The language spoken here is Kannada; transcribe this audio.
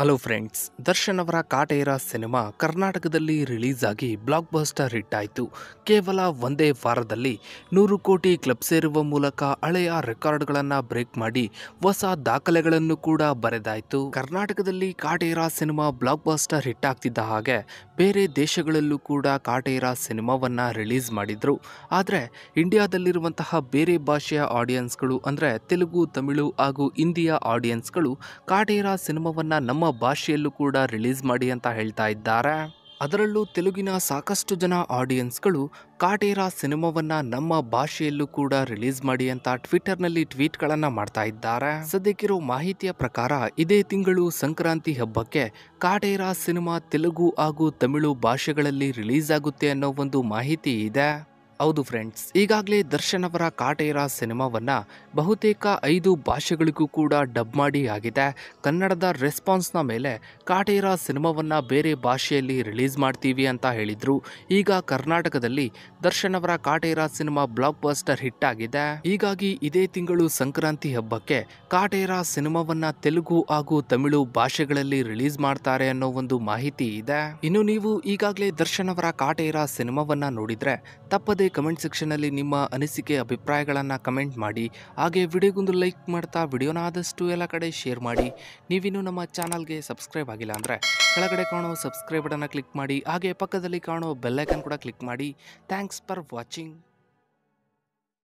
ಹಲೋ ಫ್ರೆಂಡ್ಸ್ ದರ್ಶನ್ ಅವರ ಕಾಟೇರ ಸಿನಿಮಾ ಕರ್ನಾಟಕದಲ್ಲಿ ರಿಲೀಸ್ ಆಗಿ ಬ್ಲಾಕ್ ಬಸ್ಟರ್ ಹಿಟ್ ಆಯಿತು ಕೇವಲ ಒಂದೇ ವಾರದಲ್ಲಿ ನೂರು ಕೋಟಿ ಕ್ಲಬ್ ಸೇರುವ ಮೂಲಕ ಹಳೆಯ ರೆಕಾರ್ಡ್ಗಳನ್ನು ಬ್ರೇಕ್ ಮಾಡಿ ಹೊಸ ದಾಖಲೆಗಳನ್ನು ಕೂಡ ಬರೆದಾಯಿತು ಕರ್ನಾಟಕದಲ್ಲಿ Kaatera cinema blockbuster hit ಆಗ್ತಿದ್ದ ಹಾಗೆ ಬೇರೆ ದೇಶಗಳಲ್ಲೂ ಕೂಡ ಕಾಟೇರ ಸಿನಿಮಾವನ್ನು ರಿಲೀಸ್ ಮಾಡಿದರು ಆದರೆ ಇಂಡಿಯಾದಲ್ಲಿರುವಂತಹ ಬೇರೆ ಭಾಷೆಯ ಆಡಿಯನ್ಸ್ಗಳು ಅಂದರೆ ತೆಲುಗು ತಮಿಳು ಹಾಗೂ ಹಿಂದಿಯ ಆಡಿಯನ್ಸ್ಗಳು ಕಾಟೇರ ಸಿನಿಮಾವನ್ನು ನಮ್ಮ ನಮ್ಮ ಭಾಷೆಯಲ್ಲೂ ಕೂಡ ರಿಲೀಸ್ ಮಾಡಿ ಅಂತ ಹೇಳ್ತಾ ಇದ್ದಾರೆ ಅದರಲ್ಲೂ ತೆಲುಗಿನ ಸಾಕಷ್ಟು ಜನ ಆಡಿಯನ್ಸ್ಗಳು ಕಾಟೇರ ಸಿನಿಮಾವನ್ನು ನಮ್ಮ ಭಾಷೆಯಲ್ಲೂ ಕೂಡ ರಿಲೀಸ್ ಮಾಡಿ ಅಂತ ಟ್ವಿಟರ್ನಲ್ಲಿ ಟ್ವೀಟ್ಗಳನ್ನು ಮಾಡ್ತಾ ಇದ್ದಾರೆ ಸದ್ಯಕ್ಕಿರೋ ಮಾಹಿತಿಯ ಪ್ರಕಾರ ಇದೇ ತಿಂಗಳು ಸಂಕ್ರಾಂತಿ ಹಬ್ಬಕ್ಕೆ ಕಾಟೇರ ಸಿನಿಮಾ ತೆಲುಗು ಹಾಗೂ ತಮಿಳು ಭಾಷೆಗಳಲ್ಲಿ ರಿಲೀಸ್ ಆಗುತ್ತೆ ಅನ್ನೋ ಒಂದು ಮಾಹಿತಿ ಇದೆ ಹೌದು ಫ್ರೆಂಡ್ಸ್ ಈಗಾಗಲೇ ದರ್ಶನ್ ಅವರ ಕಾಟೇರ ಸಿನಿಮಾವನ್ನು ಬಹುತೇಕ ಐದು ಭಾಷೆಗಳಿಗೂ ಕೂಡ ಡಬ್ ಮಾಡಿ ಆಗಿದೆ ಕನ್ನಡದ ರೆಸ್ಪಾನ್ಸ್ನ ಮೇಲೆ ಕಾಟೇರ ಸಿನಿಮಾವನ್ನು ಬೇರೆ ಭಾಷೆಯಲ್ಲಿ ರಿಲೀಸ್ ಮಾಡ್ತೀವಿ ಅಂತ ಹೇಳಿದರು ಈಗ ಕರ್ನಾಟಕದಲ್ಲಿ ದರ್ಶನ್ ಅವರ Kaatera cinema blockbuster hit ಆಗಿದೆ ಹೀಗಾಗಿ ಇದೇ ತಿಂಗಳು ಸಂಕ್ರಾಂತಿ ಹಬ್ಬಕ್ಕೆ ಕಾಟೇರ ಸಿನಿಮಾವನ್ನು ತೆಲುಗು ಹಾಗೂ ತಮಿಳು ಭಾಷೆಗಳಲ್ಲಿ ರಿಲೀಸ್ ಮಾಡ್ತಾರೆ ಅನ್ನೋ ಒಂದು ಮಾಹಿತಿ ಇದೆ ಇನ್ನು ನೀವು ಈಗಾಗಲೇ ದರ್ಶನ್ ಅವರ ಕಾಟೇರ ಸಿನಿಮಾವನ್ನು ನೋಡಿದರೆ ತಪ್ಪದೆ ಕಮೆಂಟ್ ಕಮೆಂಟ್ ಸೆಕ್ಷನಲ್ಲಿ ನಿಮ್ಮ ಅನಿಸಿಕೆ ಅಭಿಪ್ರಾಯಗಳನ್ನು ಕಮೆಂಟ್ ಮಾಡಿ ಹಾಗೆ ವಿಡಿಯೋಗೊಂದು ಲೈಕ್ ಮಾಡ್ತಾ ವಿಡಿಯೋನ ಆದಷ್ಟು ಎಲ್ಲ ಕಡೆ ಶೇರ್ ಮಾಡಿ ನೀವಿನ್ನೂ ನಮ್ಮ ಚಾನಲ್ಗೆ ಸಬ್ಸ್ಕ್ರೈಬ್ ಆಗಿಲ್ಲ ಅಂದರೆ ಕೆಳಗಡೆ ಕಾಣೋ ಸಬ್ಸ್ಕ್ರೈಬ್ ಬಟನ್ನ ಕ್ಲಿಕ್ ಮಾಡಿ ಹಾಗೆ ಪಕ್ಕದಲ್ಲಿ ಕಾಣೋ ಬೆಲ್ಲೈಕನ್ ಕೂಡ ಕ್ಲಿಕ್ ಮಾಡಿ ಥ್ಯಾಂಕ್ಸ್ ಫಾರ್ ವಾಚಿಂಗ್